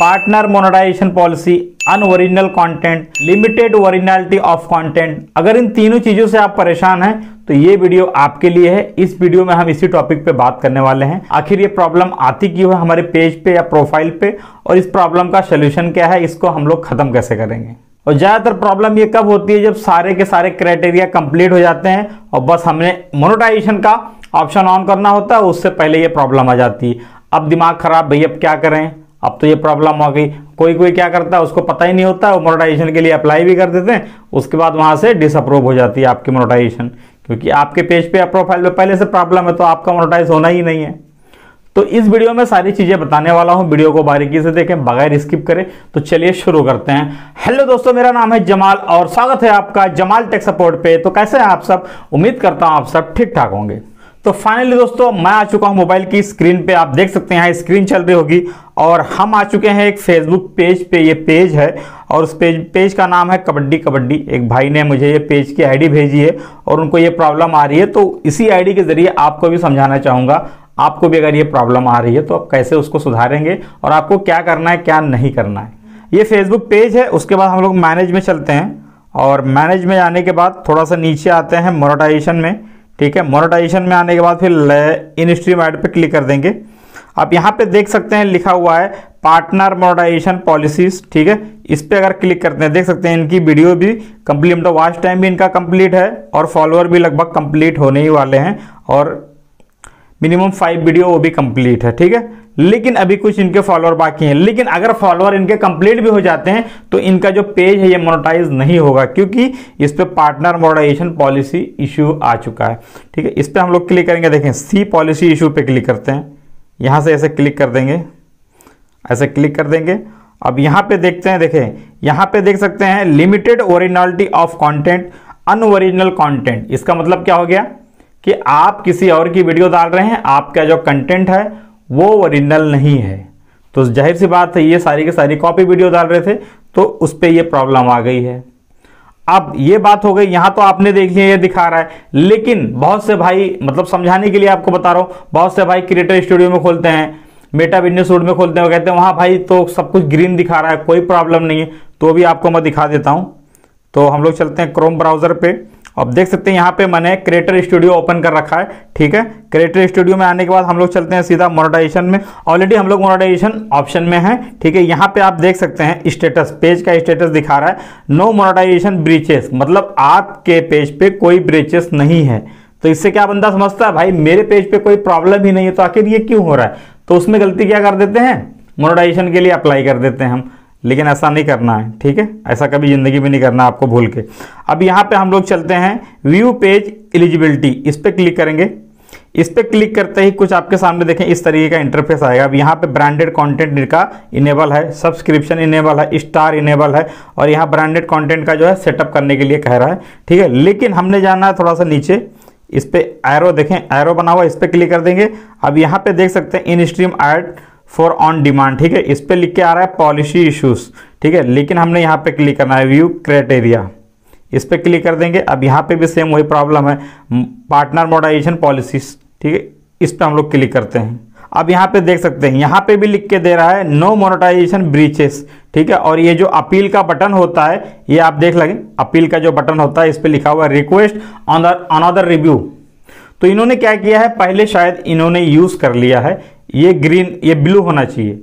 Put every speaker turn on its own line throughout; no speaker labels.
partner monetization policy unoriginal content limited originality of content अगर इन तीनों चीज़ों से आप परेशान हैं तो ये वीडियो आपके लिए है इस वीडियो में हम इसी टॉपिक पे बात करने वाले हैं आखिर ये प्रॉब्लम आती क्यों है हमारे पेज पे या प्रोफाइल पे और इस प्रॉब्लम का सोल्यूशन क्या है इसको हम लोग ख़त्म कैसे करेंगे और ज़्यादातर प्रॉब्लम ये कब होती है जब सारे के सारे क्राइटेरिया कंप्लीट हो जाते हैं और बस हमने मोनोटाइजेशन का ऑप्शन ऑन करना होता है उससे पहले ये प्रॉब्लम आ जाती है अब दिमाग खराब भैया क्या करें अब तो ये प्रॉब्लम हो गई कोई कोई क्या करता है उसको पता ही नहीं होता वो मोनोटाइजेशन के लिए अप्लाई भी कर देते हैं उसके बाद वहाँ से डिसअप्रूव हो जाती है आपकी मोनोटाइजेशन क्योंकि आपके पेज पे या प्रोफाइल पे पहले से प्रॉब्लम है तो आपका मोनोटाइज होना ही नहीं है तो इस वीडियो में सारी चीज़ें बताने वाला हूँ वीडियो को बारीकी से देखें बगैर स्किप करें तो चलिए शुरू करते हैं हेलो दोस्तों मेरा नाम है जमाल और स्वागत है आपका जमाल टेक सपोर्ट पे तो कैसे हैं आप सब उम्मीद करता हूँ आप सब ठीक ठाक होंगे तो फाइनली दोस्तों मैं आ चुका हूं मोबाइल की स्क्रीन पे आप देख सकते हैं स्क्रीन चल रही होगी और हम आ चुके हैं एक फेसबुक पेज पे ये पेज है और उस पेज पेज का नाम है कबड्डी कबड्डी एक भाई ने मुझे ये पेज की आईडी भेजी है और उनको ये प्रॉब्लम आ रही है तो इसी आईडी के जरिए आपको भी समझाना चाहूँगा आपको भी अगर ये प्रॉब्लम आ रही है तो आप कैसे उसको सुधारेंगे और आपको क्या करना है क्या नहीं करना है ये फेसबुक पेज है उसके बाद हम लोग मैनेज में चलते हैं और मैनेज में आने के बाद थोड़ा सा नीचे आते हैं मोनोटाइजेशन में ठीक है मोनोटाइजेशन में आने के बाद फिर इन स्ट्रीम ऐड क्लिक कर देंगे आप यहाँ पे देख सकते हैं लिखा हुआ है पार्टनर मोनोटाइजेशन पॉलिसीज ठीक है इस पर अगर क्लिक करते हैं देख सकते हैं इनकी वीडियो भी कंप्लीट मतलब वॉच टाइम भी इनका कंप्लीट है और फॉलोअर भी लगभग कंप्लीट होने ही वाले हैं और मिनिमम फाइव वीडियो वो भी कंप्लीट है ठीक है लेकिन अभी कुछ इनके फॉलोअर बाकी हैं लेकिन अगर फॉलोअर इनके कंप्लीट भी हो जाते हैं तो इनका जो पेज है ये मोनोटाइज नहीं होगा क्योंकि इस पर पार्टनर मोडाइजेशन पॉलिसी इशू आ चुका है ठीक है इस पर हम लोग क्लिक करेंगे देखें सी पॉलिसी इशू पे क्लिक करते हैं यहाँ से ऐसे क्लिक कर देंगे ऐसे क्लिक कर देंगे अब यहाँ पे देखते हैं देखें यहाँ पे देख सकते हैं limited originality of content unoriginal content इसका मतलब क्या हो गया कि आप किसी और की वीडियो डाल रहे हैं आपका जो कंटेंट है वो ओरिजिनल नहीं है तो जाहिर सी बात है ये सारी के सारी कॉपी वीडियो डाल रहे थे तो उस पर यह प्रॉब्लम आ गई है अब ये बात हो गई यहां तो आपने देख लिया ये दिखा रहा है लेकिन बहुत से भाई मतलब समझाने के लिए आपको बता रहा हूं बहुत से भाई क्रिएटर स्टूडियो में खोलते हैं मेटा बिजनेस रूड में खोलते हैं वो कहते हैं वहां भाई तो सब कुछ ग्रीन दिखा रहा है कोई प्रॉब्लम नहीं है तो भी आपको मैं दिखा देता हूं तो हम लोग चलते हैं क्रोम ब्राउज़र पर अब देख सकते हैं यहाँ पे मैंने क्रिएटर स्टूडियो ओपन कर रखा है ठीक है क्रिएटर स्टूडियो में आने के बाद हम लोग चलते हैं सीधा मोनेटाइजेशन में ऑलरेडी हम लोग मोनेटाइजेशन ऑप्शन में है ठीक है यहाँ पे आप देख सकते हैं स्टेटस पेज का स्टेटस दिखा रहा है नो मोनेटाइजेशन ब्रीचेस मतलब आपके पेज पे कोई ब्रीचेस नहीं है तो इससे क्या बंदा समझता है भाई मेरे पेज पे कोई प्रॉब्लम ही नहीं है तो आखिर ये क्यों हो रहा है तो उसमें गलती क्या कर देते हैं मोनोटाइजेशन के लिए अप्लाई कर देते हैं हम लेकिन ऐसा नहीं करना है ठीक है ऐसा कभी ज़िंदगी में नहीं करना आपको भूल के अब यहाँ पे हम लोग चलते हैं व्यू पेज एलिजिबिलिटी इस पर क्लिक करेंगे इस पर क्लिक करते ही कुछ आपके सामने देखें इस तरीके का इंटरफेस आएगा अब यहाँ पे ब्रांडेड कंटेंट का इनेबल है सब्सक्रिप्शन इनेबल है स्टार इनेबल है और यहाँ ब्रांडेड कंटेंट का जो है सेटअप करने के लिए कह रहा है ठीक है लेकिन हमने जाना है थोड़ा सा नीचे इस पर एरो देखें एरो बना हुआ इस पर क्लिक कर देंगे अब यहाँ पे देख सकते हैं in stream ad for on demand ठीक है इस पर लिख के आ रहा है पॉलिसी इश्यूज ठीक है लेकिन हमने यहाँ पे क्लिक करना है व्यू क्राइटेरिया इस पर क्लिक कर देंगे अब यहाँ पे भी सेम वही प्रॉब्लम है पार्टनर मोडाइजेशन पॉलिसीज ठीक है इस पर हम लोग क्लिक करते हैं अब यहाँ पे देख सकते हैं यहाँ पे भी लिख के दे रहा है नो मोनोटाइजेशन ब्रीचेस ठीक है और ये जो अपील का बटन होता है ये आप देख लगे अपील का जो बटन होता है इस पर लिखा हुआ है रिक्वेस्ट ऑन अनदर रिव्यू तो इन्होंने क्या किया है पहले शायद इन्होंने यूज़ कर लिया है ये ग्रीन ये ब्लू होना चाहिए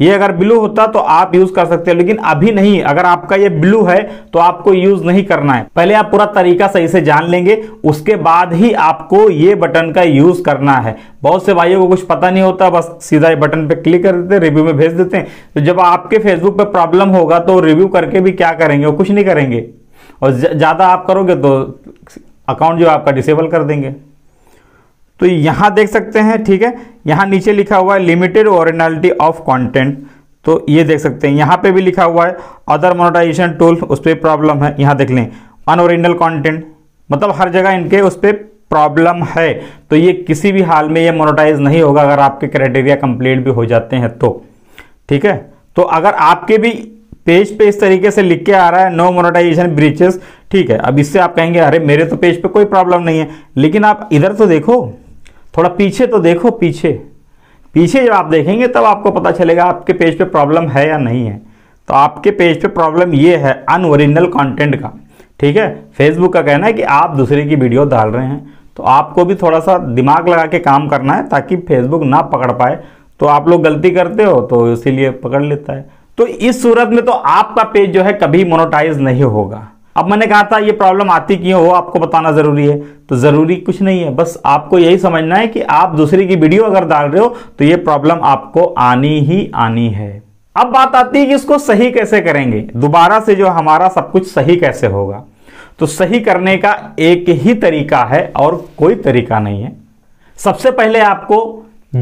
ये अगर ब्लू होता तो आप यूज कर सकते हो लेकिन अभी नहीं अगर आपका ये ब्लू है तो आपको यूज नहीं करना है पहले आप पूरा तरीका सही से जान लेंगे उसके बाद ही आपको ये बटन का यूज करना है बहुत से भाइयों को कुछ पता नहीं होता बस सीधा ये बटन पे क्लिक कर देते हैं रिव्यू में भेज देते हैं तो जब आपके फेसबुक पे प्रॉब्लम होगा तो रिव्यू करके भी क्या करेंगे वो कुछ नहीं करेंगे और ज़्यादा आप करोगे तो अकाउंट जो आपका डिसेबल कर देंगे तो यहाँ देख सकते हैं ठीक है यहाँ नीचे लिखा हुआ है लिमिटेड ओरिजिनलिटी ऑफ कंटेंट तो ये देख सकते हैं यहाँ पे भी लिखा हुआ है अदर मोनोटाइजेशन टूल उस पर प्रॉब्लम है यहां देख लें अनओरिजिनल कंटेंट मतलब हर जगह इनके उस पर प्रॉब्लम है तो ये किसी भी हाल में ये मोनोटाइज नहीं होगा अगर आपके क्राइटेरिया कंप्लीट भी हो जाते हैं तो ठीक है तो अगर आपके भी पेज पे इस तरीके से लिख के आ रहा है नो मोनोटाइजेशन ब्रीचेस ठीक है अब इससे आप कहेंगे अरे मेरे तो पेज पे कोई प्रॉब्लम नहीं है लेकिन आप इधर तो देखो थोड़ा पीछे तो देखो पीछे पीछे जब आप देखेंगे तब आपको पता चलेगा आपके पेज पे प्रॉब्लम है या नहीं है तो आपके पेज पे प्रॉब्लम ये है अनओरिजिनल कंटेंट का ठीक है फेसबुक का कहना है कि आप दूसरे की वीडियो डाल रहे हैं तो आपको भी थोड़ा सा दिमाग लगा के काम करना है ताकि फेसबुक ना पकड़ पाए तो आप लोग गलती करते हो तो इसीलिए पकड़ लेता है तो इस सूरत में तो आपका पेज जो है कभी मोनोटाइज नहीं होगा अब मैंने कहा था ये प्रॉब्लम आती क्यों हो आपको बताना ज़रूरी है तो ज़रूरी कुछ नहीं है बस आपको यही समझना है कि आप दूसरे की वीडियो अगर डाल रहे हो तो ये प्रॉब्लम आपको आनी ही आनी है अब बात आती है कि इसको सही कैसे करेंगे दोबारा से जो हमारा सब कुछ सही कैसे होगा तो सही करने का एक ही तरीका है और कोई तरीका नहीं है सबसे पहले आपको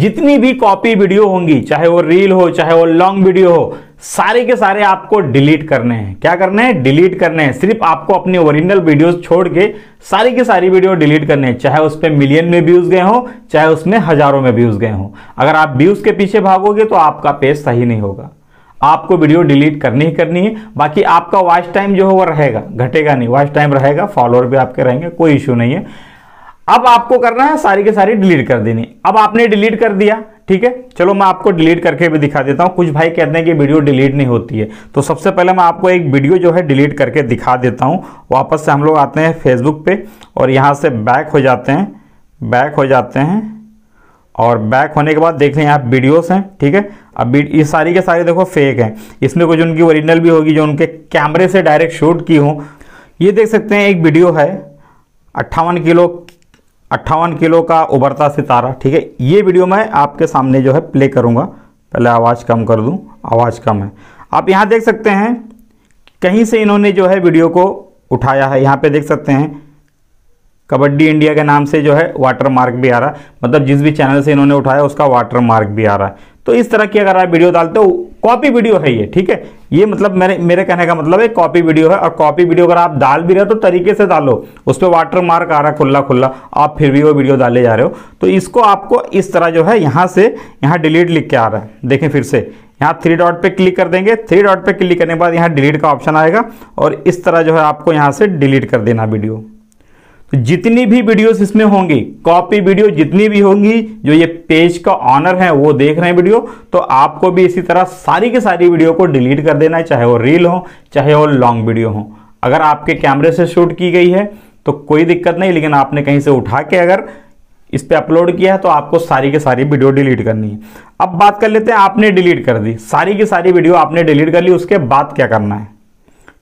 जितनी भी कॉपी वीडियो होंगी चाहे वो रील हो चाहे वो लॉन्ग वीडियो हो सारे के सारे आपको डिलीट करने हैं क्या करने हैं डिलीट करने हैं सिर्फ आपको अपनी ओरिजिनल वीडियोस छोड़ के सारी की सारी वीडियो डिलीट करने हैं चाहे उस पर मिलियन में व्यूज गए हो चाहे उसमें हजारों में व्यूज गए हों अगर आप व्यूज के पीछे भागोगे तो आपका पेज सही नहीं होगा आपको वीडियो डिलीट करनी ही करनी है बाकी आपका वॉच टाइम जो है वह रहेगा घटेगा नहीं वॉच टाइम रहेगा फॉलोअर भी आपके रहेंगे कोई इश्यू नहीं है अब आपको करना है सारी के सारी डिलीट कर देनी अब आपने डिलीट कर दिया ठीक है चलो मैं आपको डिलीट करके भी दिखा देता हूँ कुछ भाई कहते हैं कि वीडियो डिलीट नहीं होती है तो सबसे पहले मैं आपको एक वीडियो जो है डिलीट करके दिखा देता हूँ वापस से हम लोग आते हैं फेसबुक पे और यहाँ से बैक हो जाते हैं बैक हो जाते हैं और बैक होने के बाद देख लें यहाँ वीडियोस हैं ठीक है अब ये सारी के सारे देखो फेक हैं इसमें कुछ उनकी ओरिजिनल भी होगी जो उनके कैमरे से डायरेक्ट शूट की हूँ ये देख सकते हैं एक वीडियो है अट्ठावन किलो अट्ठावन किलो का उभरता सितारा ठीक है ये वीडियो मैं आपके सामने जो है प्ले करूंगा पहले आवाज़ कम कर दूं आवाज़ कम है आप यहाँ देख सकते हैं कहीं से इन्होंने जो है वीडियो को उठाया है यहाँ पे देख सकते हैं कबड्डी इंडिया के नाम से जो है वाटर मार्क भी आ रहा है मतलब जिस भी चैनल से इन्होंने उठाया उसका वाटर मार्क भी आ रहा है तो इस तरह की अगर आप वीडियो डालते हो कॉपी वीडियो है ये ठीक है ये मतलब मेरे मेरे कहने का मतलब है कॉपी वीडियो है और कॉपी वीडियो अगर आप डाल भी रहे हो तो तरीके से डालो उस पर वाटर मार्क आ रहा है खुला खुला आप फिर भी वो वीडियो डाले जा रहे हो तो इसको आपको इस तरह जो है यहाँ से यहाँ डिलीट लिख के आ रहा है देखें फिर से यहाँ थ्री डॉट पे क्लिक कर देंगे थ्री डॉट पे क्लिक करने के बाद यहाँ डिलीट का ऑप्शन आएगा और इस तरह जो है आपको यहाँ से डिलीट कर देना वीडियो तो जितनी भी वीडियोस इसमें होंगी कॉपी वीडियो जितनी भी होंगी जो ये पेज का ऑनर है वो देख रहे हैं वीडियो तो आपको भी इसी तरह सारी की सारी वीडियो को डिलीट कर देना है चाहे वो रील हो चाहे वो लॉन्ग वीडियो हो अगर आपके कैमरे से शूट की गई है तो कोई दिक्कत नहीं लेकिन आपने कहीं से उठा के अगर इस पर अपलोड किया है तो आपको सारी की सारी वीडियो डिलीट करनी है अब बात कर लेते हैं आपने डिलीट कर दी सारी की सारी वीडियो आपने डिलीट कर ली उसके बाद क्या करना है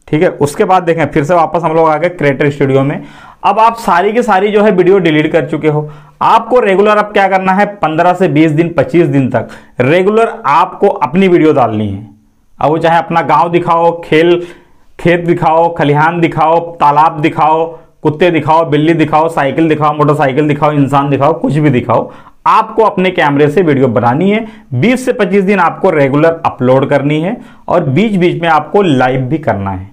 ठीक है उसके बाद देखें फिर से वापस हम लोग आ गए क्रिएटर स्टूडियो में अब आप सारी की सारी जो है वीडियो डिलीट कर चुके हो आपको रेगुलर अब क्या करना है 15 से 20 दिन 25 दिन तक रेगुलर आपको अपनी वीडियो डालनी है अब वो चाहे अपना गांव दिखाओ खेल खेत दिखाओ खलिहान दिखाओ तालाब दिखाओ कुत्ते दिखाओ बिल्ली दिखाओ साइकिल दिखाओ मोटरसाइकिल दिखाओ इंसान दिखाओ कुछ भी दिखाओ आपको अपने कैमरे से वीडियो बनानी है 20 से 25 दिन आपको रेगुलर अपलोड करनी है और बीच बीच में आपको लाइव भी करना है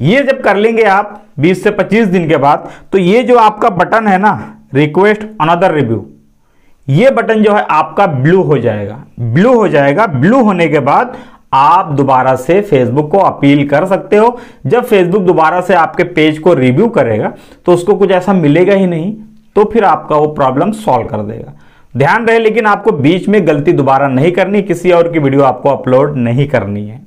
ये जब कर लेंगे आप 20 से 25 दिन के बाद तो ये जो आपका बटन है ना रिक्वेस्ट अनदर रिव्यू ये बटन जो है आपका ब्लू हो जाएगा ब्लू हो जाएगा ब्लू होने के बाद आप दोबारा से फेसबुक को अपील कर सकते हो जब फेसबुक दोबारा से आपके पेज को रिव्यू करेगा तो उसको कुछ ऐसा मिलेगा ही नहीं तो फिर आपका वो प्रॉब्लम सॉल्व कर देगा ध्यान रहे लेकिन आपको बीच में गलती दोबारा नहीं करनी किसी और की वीडियो आपको अपलोड नहीं करनी है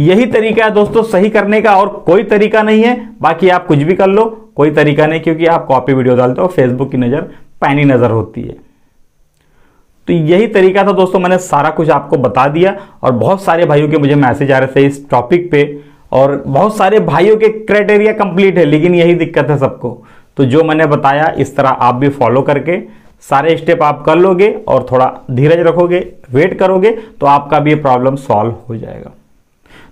यही तरीका है दोस्तों सही करने का और कोई तरीका नहीं है बाकी आप कुछ भी कर लो कोई तरीका नहीं क्योंकि आप कॉपी वीडियो डालते हो फेसबुक की नज़र पैनी नज़र होती है तो यही तरीका था दोस्तों मैंने सारा कुछ आपको बता दिया और बहुत सारे भाइयों के मुझे मैसेज आ रहे थे इस टॉपिक पे और बहुत सारे भाइयों के क्राइटेरिया कंप्लीट है लेकिन यही दिक्कत है सबको तो जो मैंने बताया इस तरह आप भी फॉलो करके सारे स्टेप आप कर लोगे और थोड़ा धीरज रखोगे वेट करोगे तो आपका भी ये प्रॉब्लम सॉल्व हो जाएगा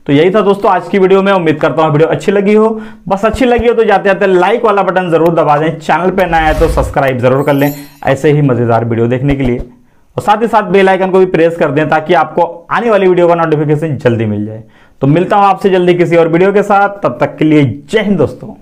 तो यही था दोस्तों आज की वीडियो में उम्मीद करता हूँ वीडियो अच्छी लगी हो बस अच्छी लगी हो तो जाते जाते लाइक वाला बटन जरूर दबा दें चैनल पर नया है तो सब्सक्राइब जरूर कर लें ऐसे ही मज़ेदार वीडियो देखने के लिए और साथ ही साथ बेल आइकन को भी प्रेस कर दें ताकि आपको आने वाली वीडियो का नोटिफिकेशन जल्दी मिल जाए तो मिलता हूं आपसे जल्दी किसी और वीडियो के साथ तब तक के लिए जय हिंद दोस्तों